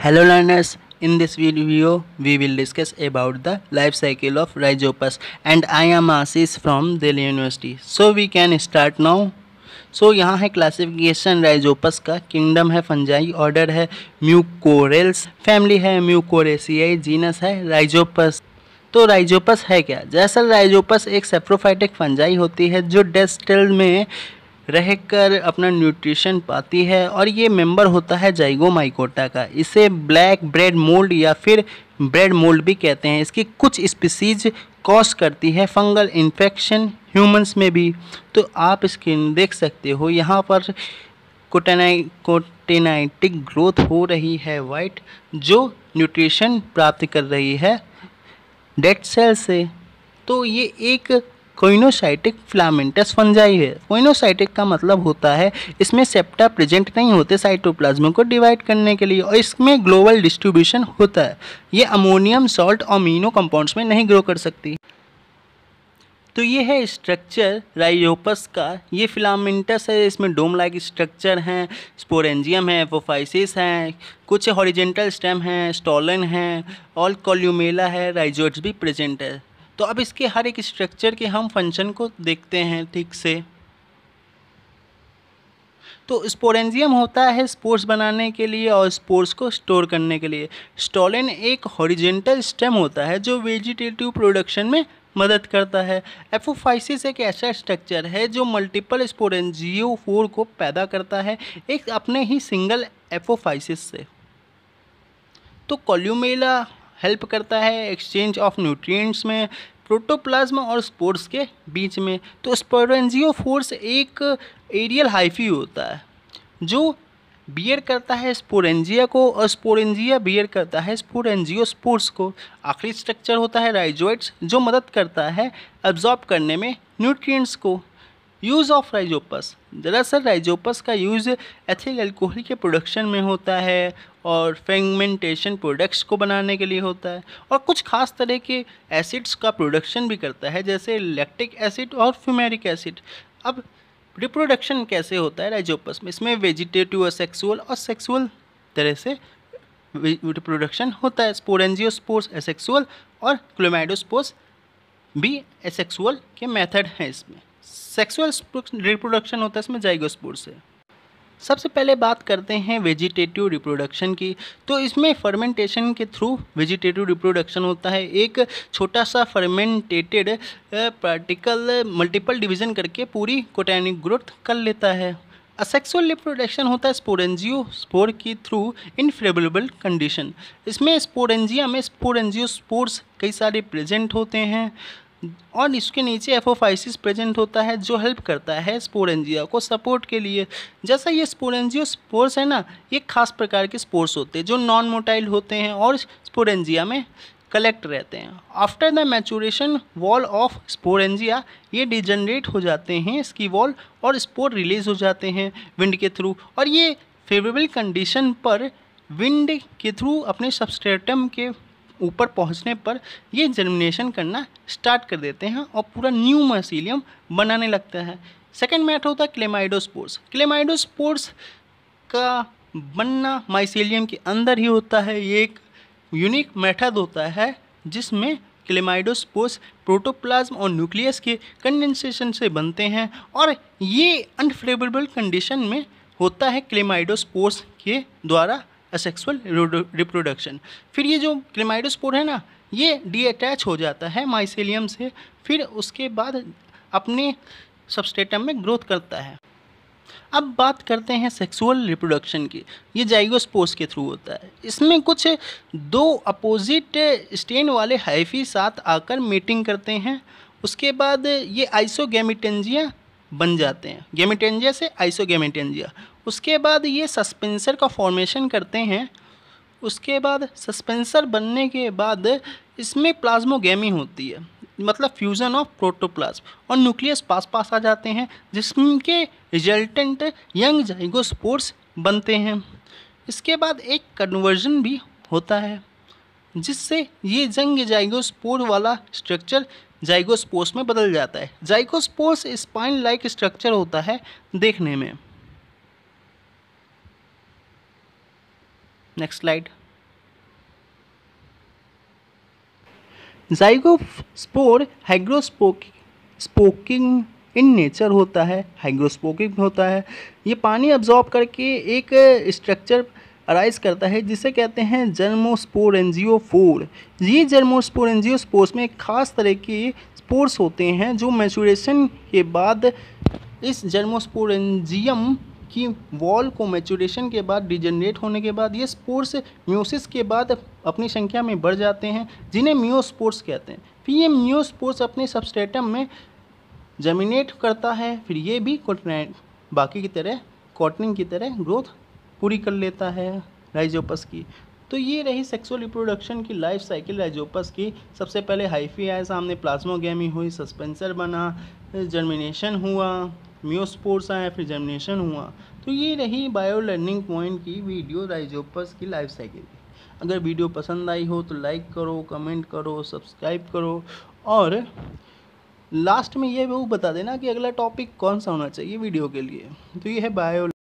hello learners in this video we will discuss about the life cycle of rhizopus and I am Ashish from Delhi University so we can start now so यहाँ है classification rhizopus का kingdom है fungi order है Mucorales family है Mucoraceae genus है rhizopus तो rhizopus है क्या जैसल राइजोपस एक सेप्रोफाइटिक फंजाई होती है जो डेस्टल में रहकर अपना न्यूट्रिशन पाती है और ये मेंबर होता है जाइगोमाइकोटा का इसे ब्लैक ब्रेड मोल्ड या फिर ब्रेड मोल्ड भी कहते हैं इसकी कुछ स्पीसीज कॉज करती है फंगल इन्फेक्शन ह्यूमंस में भी तो आप स्किन देख सकते हो यहाँ पर कोटेनाइ कोटेनाइटिक ग्रोथ हो रही है वाइट जो न्यूट्रिशन प्राप्त कर रही है डेड सेल से तो ये एक कोइनोसाइटिक फ्लामेंटस फंजाई है कोइनोसाइटिक का मतलब होता है इसमें सेप्टा प्रेजेंट नहीं होते साइटोप्लाज्म को डिवाइड करने के लिए और इसमें ग्लोबल डिस्ट्रीब्यूशन होता है ये अमोनियम सॉल्ट और मीनो कंपाउंड्स में नहीं ग्रो कर सकती तो ये है स्ट्रक्चर राइजोपस का ये फिलामेंटस है इसमें डोम लाइक स्ट्रक्चर हैं स्पोरेंजियम है एफोफाइसिस हैं कुछ हॉरिजेंटल स्टेम हैं स्टॉलन हैं ऑल कॉल्यूमेला है राइजोट्स भी प्रेजेंट है तो अब इसके हर एक स्ट्रक्चर के हम फंक्शन को देखते हैं ठीक से तो स्पोरेंजियम होता है स्पोर्ट्स बनाने के लिए और स्पोर्ट्स को स्टोर करने के लिए स्टॉलिन एक हॉरिजेंटल स्टेम होता है जो वेजिटेटिव प्रोडक्शन में मदद करता है एफोफाइसिस एक ऐसा स्ट्रक्चर है जो मल्टीपल स्पोरेंजियो फोर को पैदा करता है एक अपने ही सिंगल एफोफाइसिस से तो कॉल्यूमेला हेल्प करता है एक्सचेंज ऑफ न्यूट्रिएंट्स में प्रोटोप्लाज्मा और स्पोर्ट्स के बीच में तो स्पोरेंजियो फोर्स एक एरियल हाइफी होता है जो बियर करता है स्पोरेंजिया को और स्पोरेंजिया बियर करता है स्पोरेंजियो स्पोर्ट्स को आखिरी स्ट्रक्चर होता है राइजोइड्स जो मदद करता है एब्जॉर्ब करने में न्यूट्रिएंट्स को यूज़ ऑफ राइजोपस दरअसल राइजोपस का यूज़ एथिल एल्कोहल के प्रोडक्शन में होता है और फेगमेंटेशन प्रोडक्ट्स को बनाने के लिए होता है और कुछ खास तरह के एसिड्स का प्रोडक्शन भी करता है जैसे लैक्टिक एसिड और फ्यूमेरिक एसिड अब रिप्रोडक्शन कैसे होता है राइजोपस में इसमें वेजिटेटिव असेक्सुअल और सेक्सुअल तरह से रिप्रोडक्शन होता है स्पोरेंजियोस्पोर्स एसेक्सुअल और क्लोमाइडोस्पोर्स भी एसेक्सुअल के मेथड हैं इसमें सेक्सुअल रिप्रोडक्शन होता है इसमें जाइगोस्पोर से सबसे पहले बात करते हैं वेजिटेटिव रिप्रोडक्शन की तो इसमें फर्मेंटेशन के थ्रू वेजिटेटिव रिप्रोडक्शन होता है एक छोटा सा फर्मेंटेटेड पार्टिकल मल्टीपल डिवीजन करके पूरी कोटैनिक ग्रोथ कर लेता है असेक्सुअल रिप्रोडक्शन होता है स्पोरेंजियो स्पोर के थ्रू इन फेवरेबल कंडीशन इसमें स्पोरेंजिया में स्पोरेंजियो स्पोर्स कई सारे प्रेजेंट होते हैं और इसके नीचे एफोफाइसिस प्रेजेंट होता है जो हेल्प करता है स्पोरेंजिया को सपोर्ट के लिए जैसा ये स्पोरेंजियो स्पोर्स है ना ये खास प्रकार के स्पोर्स होते हैं जो नॉन मोटाइल होते हैं और स्पोरेंजिया में कलेक्ट रहते हैं after the maturation wall of sporangia ये डिजनरेट हो जाते हैं इसकी वॉल और स्पोर रिलीज हो जाते हैं विंड के थ्रू और ये फेवरेबल कंडीशन पर विंड के थ्रू अपने सबस्टेटम के ऊपर पहुंचने पर ये जर्मिनेशन करना स्टार्ट कर देते हैं और पूरा न्यू मसीलियम बनाने लगता है सेकेंड मैटर होता है क्लेमाइडोस्पोर्स क्लेमाइडोस्पोर्स का बनना माइसीलियम के अंदर ही होता है ये एक यूनिक मेथड होता है जिसमें क्लेमाइडोस्पोर्स प्रोटोप्लाज्म और न्यूक्लियस के कंडेंसेशन से बनते हैं और ये अनफेवरेबल कंडीशन में होता है क्लेमाइडोस्पोर्स के द्वारा असेक्सुअल रिप्रोडक्शन फिर ये जो क्लेमाइडोस्पोर है ना ये डीअटैच हो जाता है माइसेलियम से फिर उसके बाद अपने सबस्टेटम में ग्रोथ करता है अब बात करते हैं सेक्सुअल रिप्रोडक्शन की ये जाइगोस्पोर्स के थ्रू होता है इसमें कुछ दो अपोजिट स्टेन वाले हाइफी साथ आकर मीटिंग करते हैं उसके बाद ये आइसोगेमिटेंजिया बन जाते हैं गेमिटेंजिया से आइसोगेमिटेंजिया उसके बाद ये सस्पेंसर का फॉर्मेशन करते हैं उसके बाद सस्पेंसर बनने के बाद इसमें प्लाज्मोगेमी होती है मतलब फ्यूज़न ऑफ प्रोटोप्लाज्म और न्यूक्लियस पास पास आ जाते हैं जिसके रिजल्टेंट यंग जाइगोस्पोर्स बनते हैं इसके बाद एक कन्वर्जन भी होता है जिससे ये जंग जाइगोस्पोर वाला स्ट्रक्चर जाइगोस्पोस में बदल जाता है जाइगोस्पोस स्पाइन लाइक स्ट्रक्चर होता है देखने में next slide zygospore hygroscopic in nature होता है हाइग्रोस्पोकिंग होता है ये पानी अब्जॉर्ब करके एक स्ट्रक्चर अराइज करता है जिसे कहते हैं जर्मोस्पोर एनजियो फोर ये जर्मोस्पोर एनजियो स्पोर्स में खास तरह के स्पोर्स होते हैं जो मैचुरेशन के बाद इस जर्मोस्पोर एनजियम की वॉल को मैचुरेशन के बाद डिजनरेट होने के बाद ये स्पोर्स म्यूसिस के बाद अपनी संख्या में बढ़ जाते हैं जिन्हें म्योस्पोर्स कहते हैं फिर ये म्योस्पोर्स अपने सबस्टेटम में जर्मिनेट करता है फिर ये भी कॉटनेट बाकी की तरह कॉटनिंग की तरह ग्रोथ पूरी कर लेता है राइजोपस की तो ये रही सेक्सुअल रिप्रोडक्शन की लाइफ साइकिल राइजोपस की सबसे पहले हाइफी आया सामने प्लाज्मोगेमी हुई सस्पेंसर बना जर्मिनेशन हुआ म्योस्पोर्स आया फिर जर्मिनेशन हुआ तो ये रही बायो लर्निंग पॉइंट की वीडियो राइजोपस की लाइफ साइकिल अगर वीडियो पसंद आई हो तो लाइक करो कमेंट करो सब्सक्राइब करो और लास्ट में ये वो बता देना कि अगला टॉपिक कौन सा होना चाहिए वीडियो के लिए तो ये है बायो